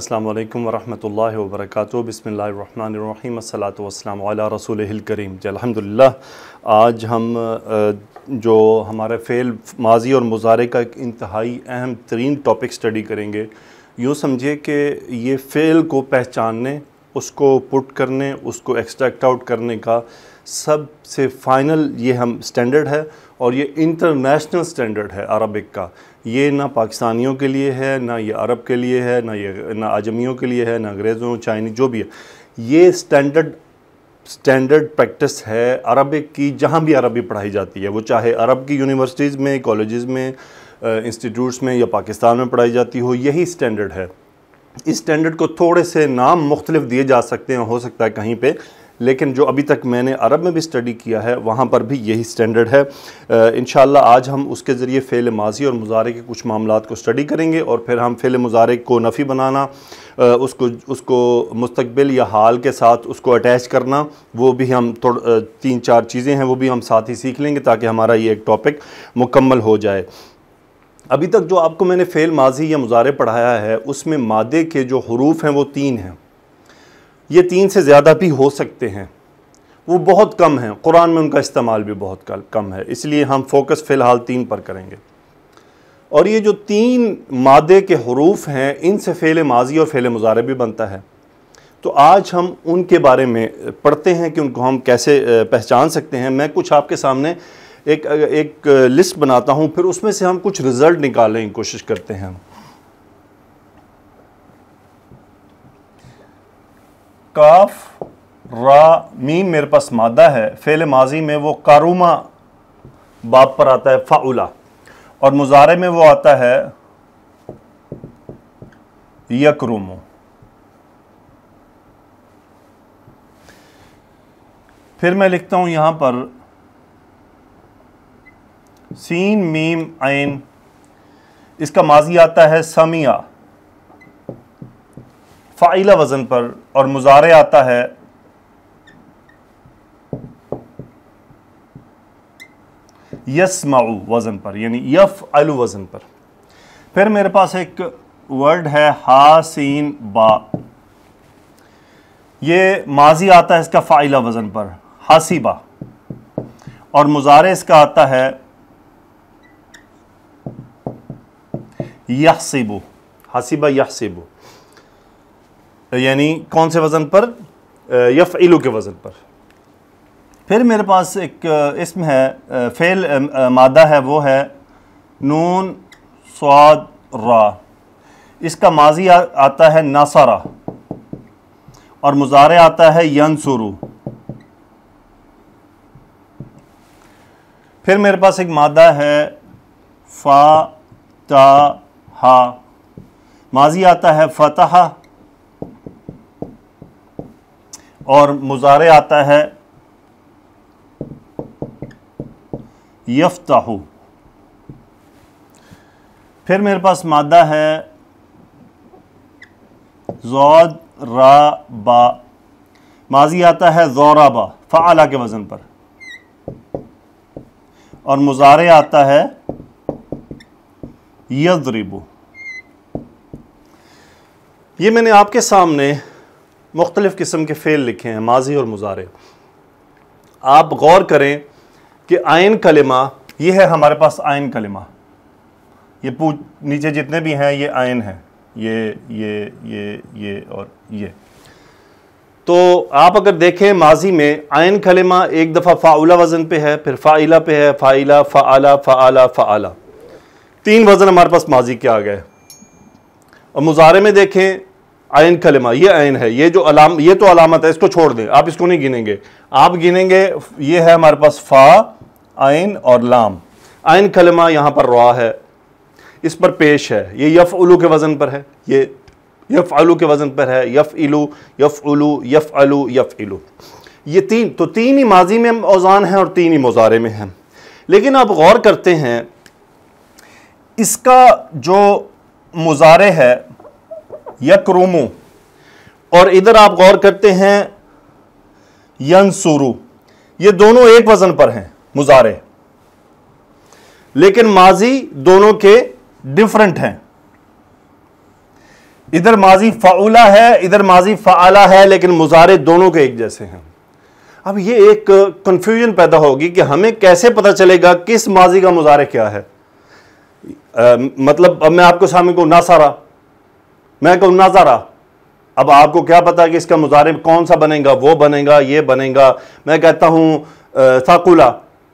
अस्सलाम वालेकुम वरहमतुल्लाहि वबरकातुहु बिस्मिल्लाहिर रहमानिर रहीम अस्सलातु वस्सलाम अला रसूलिल करीम जी अल्हम्दुलिल्लाह आज हम जो हमारे फ़ेल माजी और मुजारे का एक इंतहाई अहम तरीन टॉपिक स्टडी करेंगे यूँ समझिए कि ये फ़ेल को पहचानने उसको पुट करने उसको एक्सट्रैक्ट आउट करने का सबसे फ़ाइनल ये हम स्टैंडर्ड है और ये इंटरनेशनल स्टैंडर्ड है अरबिक का ये ना पाकिस्तानियों के लिए है ना ये अरब के लिए है ना ये ना आजमियों के लिए है ना अंग्रेज़ों चाइनीज़ जो भी है ये स्टैंडर्ड स्टैंडर्ड प्रैक्टिस है अरबिक की जहाँ भी अरबी पढ़ाई जाती है वो चाहे अरब की यूनिवर्सिटीज़ में कॉलेज़ में इंस्टीट्यूट्स में या पाकिस्तान में पढ़ाई जाती हो यही स्टैंडर्ड है इस स्टैंडर्ड को थोड़े से नाम मुख्तलिफ दिए जा सकते हैं हो सकता है कहीं पर लेकिन जो अभी तक मैंने अरब में भी स्टडी किया है वहाँ पर भी यही स्टैंडर्ड है इन आज हम उसके ज़रिए फ़ेल माजी और मुजारे के कुछ मामला को स्टडी करेंगे और फिर हम फ़ेल मुजारे को नफ़ी बनाना उसको उसको मुस्तबिल या हाल के साथ उसको अटैच करना वो भी हम थोड़ा तीन चार चीज़ें हैं वो भी हम साथ ही सीख लेंगे ताकि हमारा ये एक टॉपिक मुकम्मल हो जाए अभी तक जो आपको मैंने फ़ेल माजी या मुजारे पढ़ाया है उसमें मादे के जो हरूफ हैं वो तीन हैं ये तीन से ज़्यादा भी हो सकते हैं वो बहुत कम हैं कुरान में उनका इस्तेमाल भी बहुत कम है इसलिए हम फोकस फ़िलहाल तीन पर करेंगे और ये जो तीन मादे के हरूफ हैं इनसे फ़ेल माजी और फ़ेल मुजारे भी बनता है तो आज हम उनके बारे में पढ़ते हैं कि उनको हम कैसे पहचान सकते हैं मैं कुछ आपके सामने एक एक लिस्ट बनाता हूँ फिर उसमें से हम कुछ रिज़ल्ट निकालने की कोशिश करते हैं काफ रा मीम मेरे पास मादा है फेल माजी में वो कारुमा बाप पर आता है फ़ाउला और मुजारे में वो आता है यकरूमो फिर मैं लिखता हूँ यहां पर सीन मीम आइन इसका माजी आता है समिया फ़ाइला वज़न पर और मुजारे आता है यसमाऊ वज़न पर यानी यफ़ अलू वज़न पर फिर मेरे पास एक वर्ड है हासीन बा ये माजी आता है इसका फ़ाइला वज़न पर हासीबा और मुजारे इसका आता है यहसीबू हसीबा यहसीबू यानी कौन से वज़न पर यफ़ इलू के वज़न पर फिर मेरे पास एक इसम है फेल मादा है वो है नून स्वाद रा इसका माजी आ, आता है नासारा और मुजारे आता है यनसुरु फिर मेरे पास एक मादा है फा ता हा माजी आता है फतहा और मुजारे आता है यफ्ताहू फिर मेरे पास मादा है जौद रा बा माजी आता है जौराबा फ़ाला के वज़न पर और मुजारे आता है यदरिबू ये मैंने आपके सामने मुख्तलिफ़ किस्म के फ़ेल लिखे हैं माजी और मुजारे आप गौर करें कि आयन कलिमा ये है हमारे पास आयन कलिमा ये पूछ नीचे जितने भी हैं ये आयन है ये ये ये ये और ये तो आप अगर देखें माजी में आयन कलिमा एक दफ़ा फ़ाउला वज़न पे है फिर फ़ाइला पे है फ़ाइला फ़ाला फ़ाला फ़ाला तीन वज़न हमारे पास माजी के आ गए और मुजारे में देखें आयन कलमा ये आयन है ये जो अलाम ये तो अलामत है इसको छोड़ दें आप इसको नहीं गिनेंगे आप गिनेंगे ये है हमारे पास फ़ा आयन और लाम आयन कलमा यहाँ पर रवा है इस पर पेश है ये यफ़ उलू के वज़न पर है ये यफ़ अलू के वज़न पर है यफ़ इलू यफ़ उलू यफ़ अलू यफ़ इलू ये तीन तो तीन ही माजी में औजान हैं और तीन ही मुजारे में हैं लेकिन आप गौर करते हैं इसका जो मुजारे है यकरुमु और इधर आप गौर करते हैं यंसुरु ये दोनों एक वजन पर हैं मुजारे लेकिन माजी दोनों के डिफरेंट हैं इधर माजी फाउला है इधर माजी फाला है लेकिन मुजारे दोनों के एक जैसे हैं अब ये एक कंफ्यूजन पैदा होगी कि हमें कैसे पता चलेगा किस माजी का मुजारे क्या है आ, मतलब अब मैं आपको सामने को नासारा मैं कहूँ नाजारा अब आपको क्या पता कि इसका मुजारे कौन सा बनेगा वो बनेगा ये बनेगा मैं कहता हूँ साकुला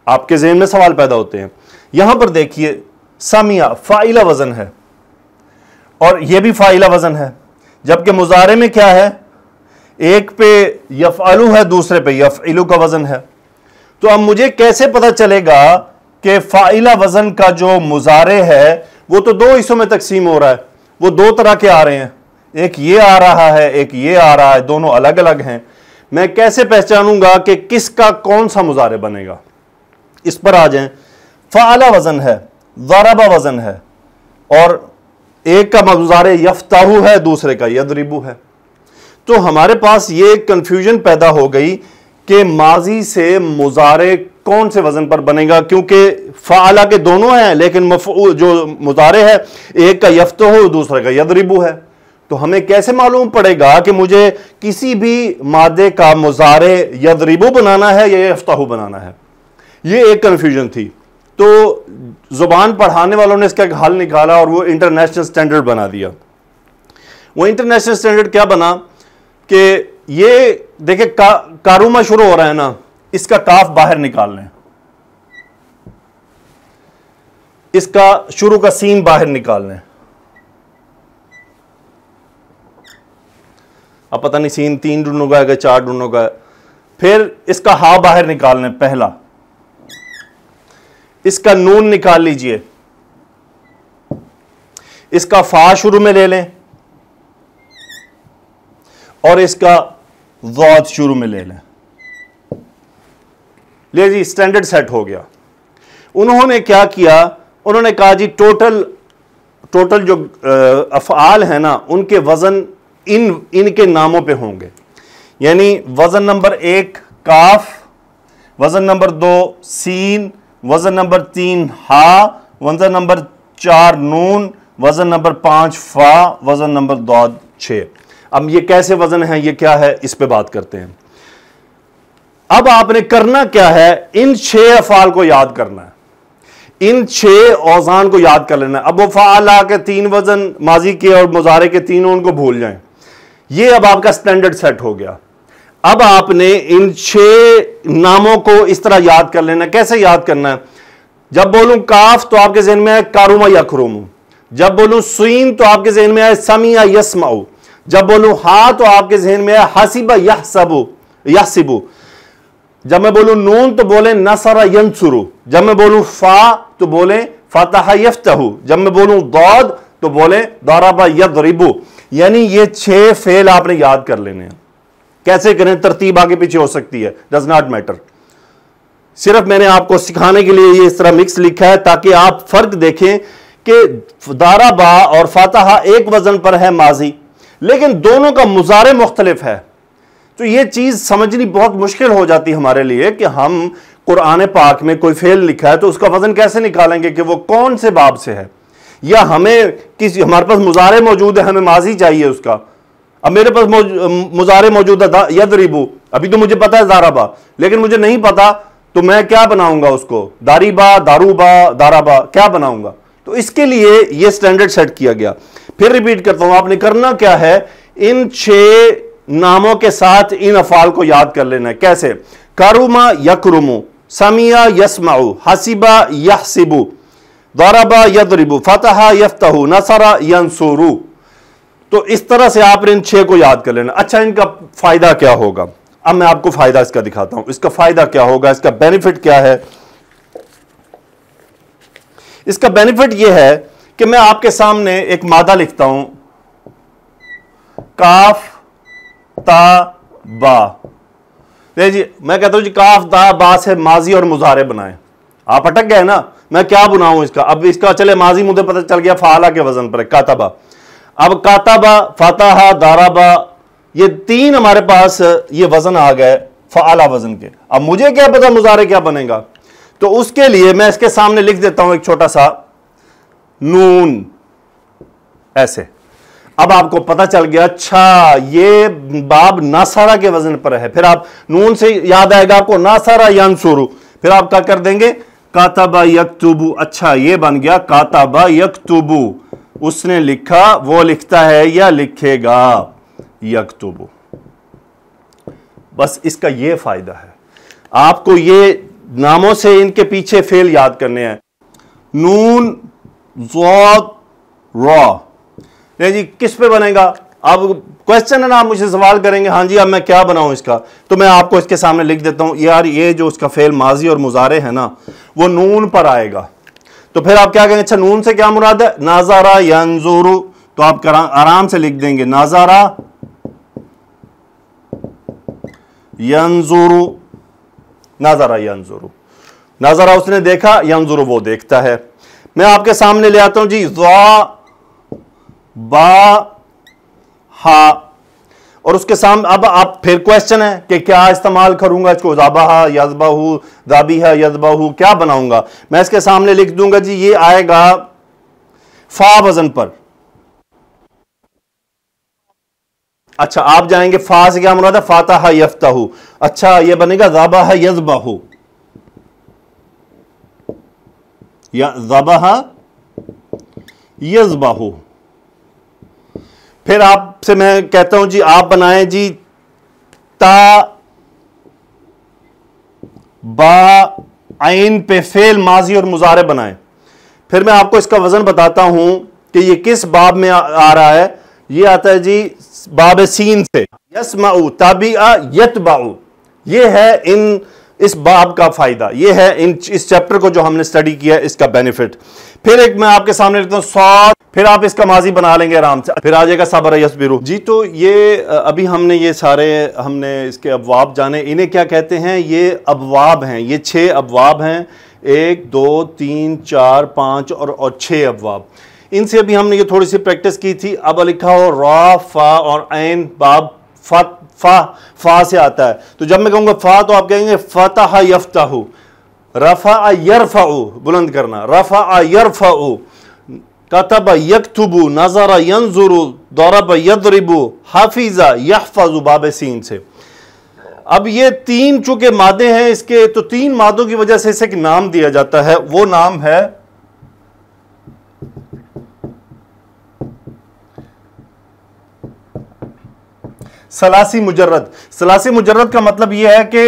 आपके जहन में सवाल पैदा होते हैं यहां पर देखिए सामिया फ़ाइला वज़न है और यह भी फ़ाइला वज़न है जबकि मुजारे में क्या है एक पे यफ आलू है दूसरे पे यफ इलू का वज़न है तो अब मुझे कैसे पता चलेगा कि फ़ाइला वज़न का जो मुजारे है वो तो दो हिस्सों में तकसीम हो रहा है वो दो तरह के आ रहे हैं एक ये आ रहा है एक ये आ रहा है दोनों अलग अलग हैं मैं कैसे पहचानूंगा कि किसका कौन सा मुजारे बनेगा इस पर आ जाए फ़ाला वज़न है वाराबा वज़न है और एक का मुजारे यफ्ताहू है दूसरे का यदरिबू है तो हमारे पास ये कन्फ्यूजन पैदा हो गई कि माजी से मुजारे कौन से वजन पर बनेगा क्योंकि फ़ाला के दोनों हैं लेकिन जो मुजारे है एक का यफ्त हो दूसरे का यदरिबू है तो हमें कैसे मालूम पड़ेगा कि मुझे किसी भी मादे का मुजारे यदरिबू बनाना है या यफ्ताहू बनाना है ये एक कन्फ्यूजन थी तो ज़ुबान पढ़ाने वालों ने इसका एक हल निकाला और वो इंटरनेशनल स्टैंडर्ड बना दिया वो इंटरनेशनल स्टैंडर्ड क्या बना कि ये देखिए का, कारूमा शुरू हो रहा है ना इसका काफ बाहर निकाल लें इसका शुरू का सीन बाहर निकाल लें अब पता नहीं सीन तीन ढूंढों का है चार ढूंढों का है फिर इसका हा बाहर निकाल लें पहला इसका नून निकाल लीजिए इसका फा शुरू में ले लें और इसका वाद शुरू में ले लें ले जी स्टैंडर्ड सेट हो गया उन्होंने क्या किया उन्होंने कहा जी टोटल टोटल जो अफ़ाल है ना उनके वज़न इन इनके नामों पे होंगे यानी वज़न नंबर एक काफ वज़न नंबर दो सीन वज़न नंबर तीन हा वज़न नंबर चार नून वज़न नंबर पाँच फ़ा वज़न नंबर दो छः अब ये कैसे वज़न है ये क्या है इस पर बात करते हैं अब आपने करना क्या है इन छह अफाल को याद करना है इन छह औजान को याद कर लेना है अब वो फाला के तीन वजन माजी के और मुजारे के तीनों उनको भूल जाए ये अब आपका स्टैंडर्ड सेट हो गया अब आपने इन छह नामों को इस तरह याद कर लेना कैसे याद करना है जब बोलूं काफ तो आपके जहन में है कारुमा या खरूमू जब बोलूं सुइन तो आपके जहन में समी या यसमाऊ जब बोलूं हा तो आपके जहन में है हसीबा या सबू या सिबू जब मैं बोलूं नून तो बोले नसरा यंसुरु जब मैं बोलूं फा तो बोले फातहा यफ्तहु जब मैं बोलूं दौद तो बोले दौराबा यदरिबू यानी ये छह फेल आपने याद कर लेने हैं कैसे करें तरतीब आगे पीछे हो सकती है डज नॉट मैटर सिर्फ मैंने आपको सिखाने के लिए ये इस तरह मिक्स लिखा है ताकि आप फर्क देखें कि दाराबा और फातहा एक वजन पर है माजी लेकिन दोनों का मुजारे मुख्तलिफ है तो ये चीज़ समझनी बहुत मुश्किल हो जाती हमारे लिए कि हम कुरान पाक में कोई फेल लिखा है तो उसका वजन कैसे निकालेंगे कि वो कौन से बाब से है या हमें किसी हमारे पास मुजारे मौजूद है हमें माजी चाहिए उसका अब मेरे पास मुजारे मौजूद है यद रिबू अभी तो मुझे पता है दाराबा लेकिन मुझे नहीं पता तो मैं क्या बनाऊंगा उसको दारीबा दारूबा दाराबा क्या बनाऊंगा तो इसके लिए ये स्टैंडर्ड सेट किया गया फिर रिपीट करता हूं आपने करना क्या है इन छह नामों के साथ इन अफाल को याद कर लेना है कैसे करुमा यकरुमु समिया यसमाऊ हसीबा यहसिबू दौराबा यदरिबू फतहा यफ्तहू नसरा यनसूरू तो इस तरह से आपने इन छे को याद कर लेना अच्छा इनका फ़ायदा क्या होगा अब मैं आपको फ़ायदा इसका दिखाता हूं इसका फ़ायदा क्या होगा इसका बेनिफिट क्या है इसका बेनिफिट यह है कि मैं आपके सामने एक मादा लिखता हूं काफ़ ता बा जी मैं कहता हूं जी काफ ता बा से माजी और मुजारे बनाए आप अटक गए ना मैं क्या बुनाऊं इसका अब इसका चले माजी मुझे पता चल गया फाला के वजन पर काताबा अब काताबा फाताहा दाराबा ये तीन हमारे पास ये वजन आ गए फाला वजन के अब मुझे क्या पता मुजारे क्या बनेगा तो उसके लिए मैं इसके सामने लिख देता हूं एक छोटा सा नून ऐसे अब आपको पता चल गया अच्छा ये बाब नासारा के वजन पर है फिर आप नून से याद आएगा आपको नासारा सोरू फिर आप क्या कर देंगे काताबा यकतुबू अच्छा ये बन गया काताबा यकतुबू उसने लिखा वो लिखता है या लिखेगा यकतुबू बस इसका ये फायदा है आपको ये नामों से इनके पीछे फेल याद करने हैं नून जौद रॉ नहीं जी किस पे बनेगा आप क्वेश्चन है ना आप मुझे सवाल करेंगे हाँ जी अब मैं क्या बनाऊँ इसका तो मैं आपको इसके सामने लिख देता हूँ यार ये जो उसका फेल माजी और मुजारे है ना वो नून पर आएगा तो फिर आप क्या कहेंगे अच्छा नून से क्या मुराद है नाजारा यंजोरु तो आप आराम से लिख देंगे नाजारा यंजोरु नाजारा यंजोरु नाजारा उसने देखा यंजोरु वो देखता है मैं आपके सामने ले आता हूं जी वाह बा हा और उसके सामने अब आप फिर क्वेश्चन है कि क्या इस्तेमाल करूंगा इसको जाबाहा यजबाहू जाबीहा यजबाहू क्या बनाऊंगा मैं इसके सामने लिख दूंगा जी ये आएगा फा वजन पर अच्छा आप जाएंगे फा से क्या मुराद है फाताहा यफ्ताहू अच्छा ये बनेगा जाबाहा यजबाहू या जबाहा यजबाहू फिर आपसे मैं कहता हूं जी आप बनाएं जी ता बा आइन पे फेल माजी और मुजारे बनाएं फिर मैं आपको इसका वजन बताता हूं कि ये किस बाब में आ, आ रहा है ये आता है जी बाब सीन से यस माऊ ताबी आत बाऊ ये है इन इस बाब का फायदा ये है इन इस चैप्टर को जो हमने स्टडी किया इसका बेनिफिट फिर एक मैं आपके सामने लिखता हूं सौ फिर आप इसका माजी बना लेंगे आराम से फिर आ जाएगा सबर यसबिरू जी तो ये अभी हमने ये सारे हमने इसके अबवाब जाने इन्हें क्या कहते हैं ये अबवाब हैं ये छः अबवाब हैं एक दो तीन चार पाँच और, और छः अबवाब इनसे अभी हमने ये थोड़ी सी प्रैक्टिस की थी अब लिखा हो रा फा और ऐन बाब फा फा फा से आता है तो जब मैं कहूँगा फा तो आप कहेंगे फतः यफ्ताहू रफ़ा यरफ़ा बुलंद करना रफ़ा आ यरफ़ा कतब यकतुबु नज़ारा यंजुरु दौरब यदरिबु हाफिज़ा यहफाजु बाब सीन से अब ये तीन चूँकि मादे हैं इसके तो तीन मादों की वजह से इसे एक नाम दिया जाता है वो नाम है सलासी मुजरद सलासी मुजरद का मतलब यह है कि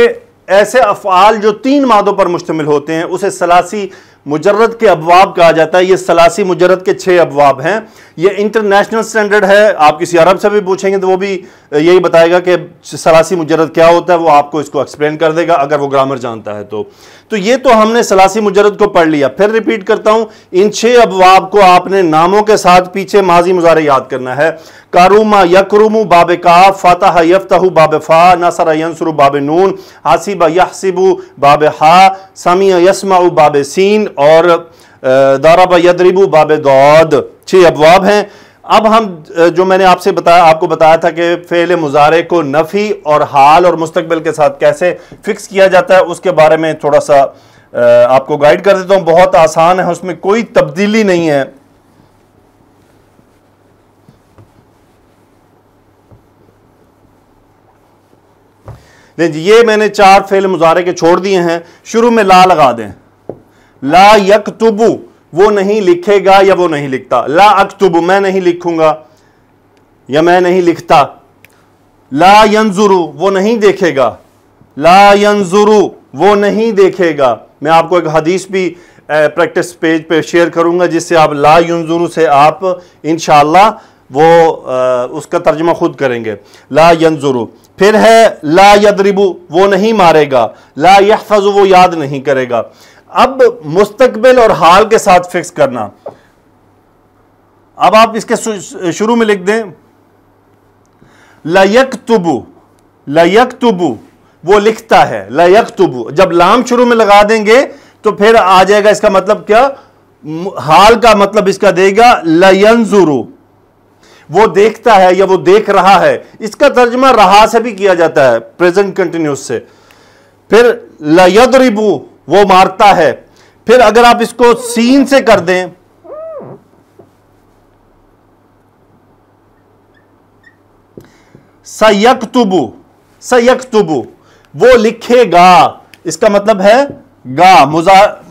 ऐसे अफ़ाल जो तीन मादों पर मुश्तमिल होते हैं उसे सलासी मुजरद के अबवाब कहा जाता है ये सलासी मुजरद के छः अबवाब हैं ये इंटरनेशनल स्टैंडर्ड है आप किसी अरब से भी पूछेंगे तो वो भी यही बताएगा कि सलासी मुजरद क्या होता है वो आपको इसको एक्सप्लेन कर देगा अगर वो ग्रामर जानता है तो तो ये तो हमने सलासी मुजरद को पढ़ लिया फिर रिपीट करता हूँ इन छः अबवाब को आपने नामों के साथ पीछे माजी मुजारे याद करना है कारूमा यकरुमु बाब का फ़तः यफ़तः बाब फ़ा नसर यंसर बाब नून हासिब यहसिबु बाब हा समी यसमा बाब सीन और दाराबा यदरिबू बाब दौद छः अबवाब हैं अब हम जो मैंने आपसे बताया आपको बताया था कि फ़ेल मुजारे को नफ़ी और हाल और मुस्तबिल के साथ कैसे फ़िक्स किया जाता है उसके बारे में थोड़ा सा आपको गाइड कर देता हूँ बहुत आसान है उसमें कोई तब्दीली नहीं है दें ये मैंने चार फेल मुजारे के छोड़ दिए हैं शुरू में ला लगा दें ला यकतुबु वो नहीं लिखेगा या वो नहीं लिखता ला अकतुबु मैं नहीं लिखूंगा या मैं नहीं लिखता ला यंजुरु वो नहीं देखेगा ला यंजुरु वो नहीं देखेगा मैं आपको एक हदीस भी प्रैक्टिस पेज पे शेयर करूंगा जिससे आप ला यंजुरु से आप इन वो आ, उसका तर्जमा खुद करेंगे ला यंजुरु फिर है ला यदरिबू वो नहीं मारेगा ला यहफजू वो याद नहीं करेगा अब मुस्तकबिल और हाल के साथ फिक्स करना अब आप इसके शुरू में लिख दें लयक तुबू लयक तुबू वो लिखता है लयक तुबू जब लाम शुरू में लगा देंगे तो फिर आ जाएगा इसका मतलब क्या हाल का मतलब इसका देगा लयन जुरू वो देखता है या वो देख रहा है इसका तर्जमा रहा से भी किया जाता है प्रेजेंट कंटिन्यूस से फिर लयद रिबू वो मारता है फिर अगर आप इसको सीन से कर दें सयक तुबू वो लिखेगा इसका मतलब है गा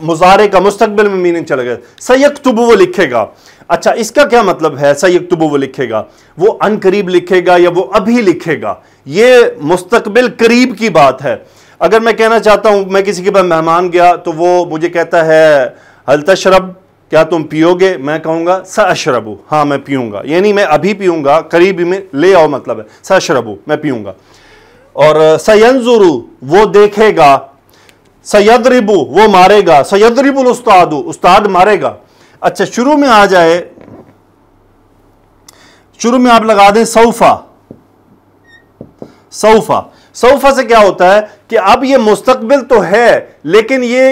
मुजारे का मुस्तबिल में मीनिंग चला गया तुबू वो लिखेगा अच्छा इसका क्या मतलब है तुबू वो लिखेगा वो अन करीब लिखेगा या वो अभी लिखेगा ये मुस्तबिल करीब की बात है अगर मैं कहना चाहता हूं मैं किसी के पास मेहमान गया तो वो मुझे कहता है हल तशरब क्या तुम पियोगे मैं कहूँगा स अशरबू हाँ मैं पीऊँगा यानी मैं अभी पीऊँगा करीब में ले आओ मतलब है स अशरबू मैं पीऊँगा और सयनजुरू वो देखेगा सैयद रिबू वो मारेगा सैयद रिबुल उस्ताद उस्ताद मारेगा अच्छा शुरू में आ जाए शुरू में आप लगा दें सौफा सौफा सौफा से क्या होता है कि अब ये मुस्तकबिल तो है लेकिन ये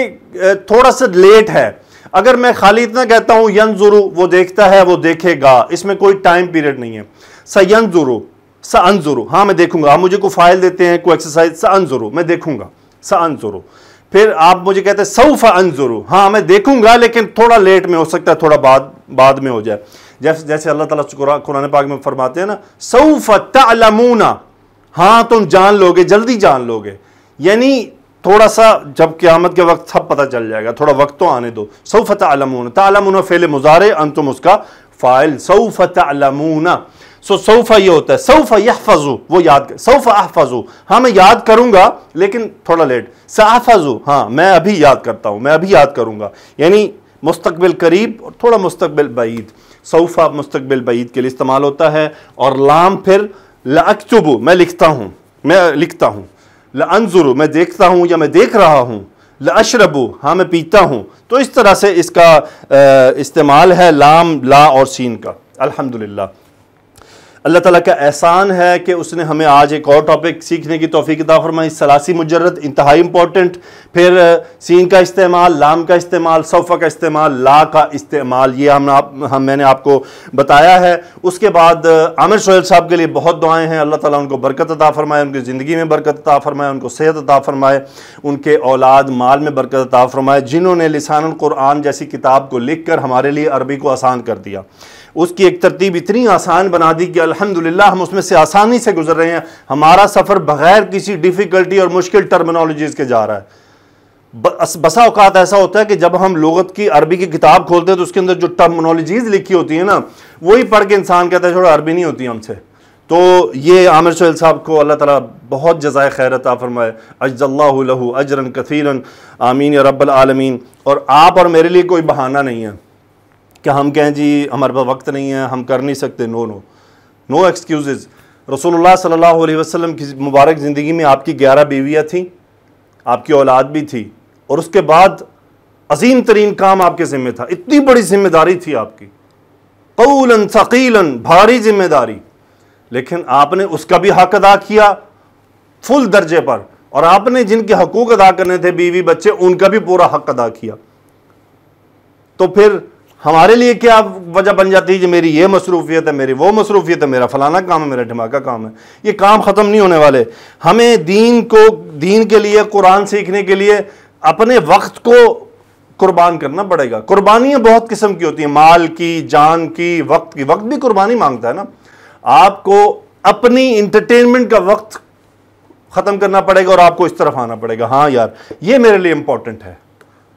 थोड़ा सा लेट है अगर मैं खाली इतना कहता हूं जुरु वो देखता है वो देखेगा इसमें कोई टाइम पीरियड नहीं है अन जुरु हाँ मैं देखूंगा आप मुझे को फाइल देते हैं कोई एक्सरसाइज जुरु मैं देखूंगा जुरु फिर आप मुझे कहते हैं सऊफ़ा अनजुरू हाँ मैं देखूंगा लेकिन थोड़ा लेट में हो सकता है थोड़ा बाद बाद में हो जाए जैसे जैसे अल्लाह ताला कुरान पाक में फरमाते हैं ना सऊफ़ तलमूना हाँ तुम जान लोगे जल्दी जान लोगे यानी थोड़ा सा जब क़्यामत के वक्त सब पता चल जाएगा थोड़ा वक्त तो आने दो सऊफ़ तलमून तलमून फेले मुजारे अंतुम तुम उसका फ़ाइल सऊफ़ तलमूना सो सऊफ़ा ये होता है सऊफ़ा फजू वो याद कर सऊफ़ा अहफजू हाँ मैं याद करूँगा लेकिन थोड़ा लेट सहफजू हाँ मैं अभी याद करता हूँ मैं अभी याद करूँगा यानी मुस्तबिल करीब और थोड़ा मुस्तबिल बीद सऊफ़ा मुस्तबिल बीद के लिए इस्तेमाल होता है और लाम फिर लाकतुबु मैं लिखता हूँ मैं लिखता हूँ लंजुरु मैं देखता हूँ या मैं देख रहा हूँ लशरबू हाँ मैं पीता हूँ तो इस तरह से इसका इस्तेमाल है लाम ला और सीन का अलहमदिल्ला अल्लाह ताला का एहसान है कि उसने हमें आज एक और टॉपिक सीखने की तोफ़ी किता फरमाई सलासी मुजरत इंतहाई इम्पॉर्टेंट फिर सीन का इस्तेमाल लाम का इस्तेमाल सोफ़ा का इस्तेमाल ला का इस्तेमाल ये हम आप हम मैंने आपको बताया है उसके बाद आमिर शोयल साहब के लिए बहुत दुआएं हैं अल्लाह ताला उनको बरकत अता फ़रमाए उनकी ज़िंदगी में बरकत अता फ़रमाए उनको सेहत अता फ़रमाए उनके औलाद माल में बरकत अता फ़रमाए जिन्होंने लिसानकुरान जैसी किताब को लिख कर हमारे लिए अरबी को आसान कर दिया उसकी एक तरतीब इतनी आसान बना दी कि अल्हम्दुलिल्लाह हम उसमें से आसानी से गुजर रहे हैं हमारा सफ़र बगैर किसी डिफ़िकल्टी और मुश्किल टर्मिनोलॉजीज़ के जा रहा है बसा अवकात ऐसा होता है कि जब हम लोगत की अरबी की किताब खोलते हैं तो उसके अंदर जो टर्मिनोलॉजीज लिखी होती है ना वही पढ़ के इंसान कहता है छोड़ो अरबी नहीं होती हमसे तो ये आमिर सोहेल साहब को अल्लाह ताला बहुत जजाय खैरता फरमाए अजल्लाहू अजरन कथीरन आमीन या रब्बल आलमीन और आप और मेरे लिए कोई बहाना नहीं है कि हम कहें जी हमारे पास वक्त नहीं है हम कर नहीं सकते नो नो नो एक्सक्यूज़ रसोल्ला सल्लल्लाहु अलैहि वसल्लम की मुबारक ज़िंदगी में आपकी ग्यारह बीवियाँ थीं आपकी औलाद भी थी और उसके बाद अजीम तरीन काम आपके ज़िम्मे था इतनी बड़ी जिम्मेदारी थी आपकी कौलन शकीलन भारी जिम्मेदारी लेकिन आपने उसका भी हक अदा किया फुल दर्जे पर और आपने जिनके हकूक अदा करने थे बीवी बच्चे उनका भी पूरा हक अदा किया तो फिर हमारे लिए क्या वजह बन जाती है कि मेरी ये मसरूफियत है मेरी वो मसरूफियत है मेरा फलाना काम है मेरा धमाका काम है ये काम ख़त्म नहीं होने वाले हमें दीन को दीन के लिए कुरान सीखने के लिए अपने वक्त को कुर्बान करना पड़ेगा कुर्बानियाँ बहुत किस्म की होती हैं माल की जान की वक्त की वक्त भी कुर्बानी मांगता है ना आपको अपनी इंटरटेनमेंट का वक्त ख़त्म करना पड़ेगा और आपको इस तरफ आना पड़ेगा हाँ यार ये मेरे लिए इम्पोर्टेंट है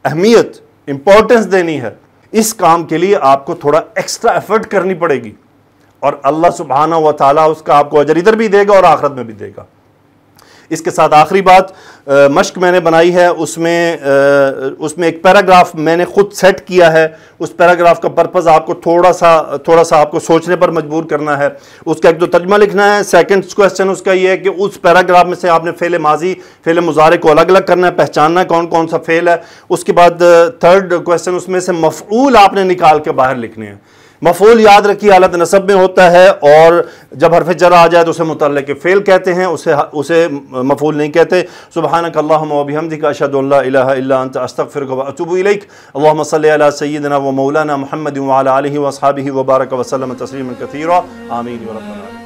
अहमियत इम्पोर्टेंस देनी है इस काम के लिए आपको थोड़ा एक्स्ट्रा एफर्ट करनी पड़ेगी और अल्लाह सुबहाना व ताला उसका आपको अजर इधर भी देगा और आखिरत में भी देगा इसके साथ आखिरी बात आ, मश्क मैंने बनाई है उसमें आ, उसमें एक पैराग्राफ मैंने खुद सेट किया है उस पैराग्राफ का पर्पज़ आपको थोड़ा सा थोड़ा सा आपको सोचने पर मजबूर करना है उसका एक तो तर्जमा लिखना है सेकंड क्वेश्चन उसका यह है कि उस पैराग्राफ में से आपने फ़ेल माजी फ़ेल मुजारे को अलग अलग करना है पहचानना कौन कौन सा फ़ेल है उसके बाद थर्ड क्वेश्चन उसमें से मफूल आपने निकाल के बाहर लिखने हैं मफूल याद रखी हालत नसब में होता है और जब हरफ जरा आ जाए तो उसे मुतल के फ़ेल कहते हैं उसे उसे मफूल नहीं कहते सुबहान कल्लामदिक अशद अस्तफ़िर अतुबलक अल्लाम सल सैदना व मौलाना महमद वाली वसाबी वबारक वसलम तस्लिम कथीर आमीन वरम